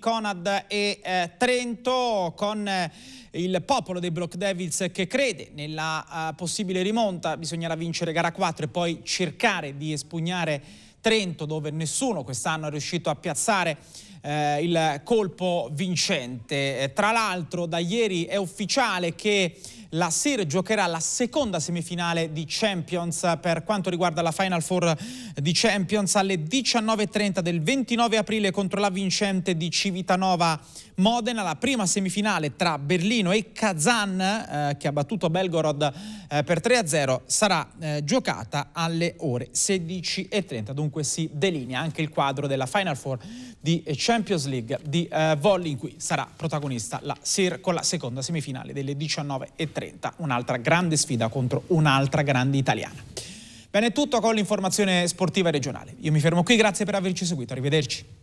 Conad e eh, Trento con eh, il popolo dei Block Devils che crede nella eh, possibile rimonta, bisognerà vincere gara 4 e poi cercare di espugnare Trento dove nessuno quest'anno è riuscito a piazzare eh, il colpo vincente. Eh, tra l'altro da ieri è ufficiale che la Sir giocherà la seconda semifinale di Champions per quanto riguarda la Final Four di Champions alle 19.30 del 29 aprile contro la vincente di Civitanova Modena, la prima semifinale tra Berlino e Kazan eh, che ha battuto Belgorod eh, per 3-0 sarà eh, giocata alle ore 16.30, dunque si delinea anche il quadro della Final Four di Champions Champions League di eh, volley in cui sarà protagonista la SIR con la seconda semifinale delle 19.30, un'altra grande sfida contro un'altra grande italiana. Bene, è tutto con l'informazione sportiva regionale. Io mi fermo qui, grazie per averci seguito, arrivederci.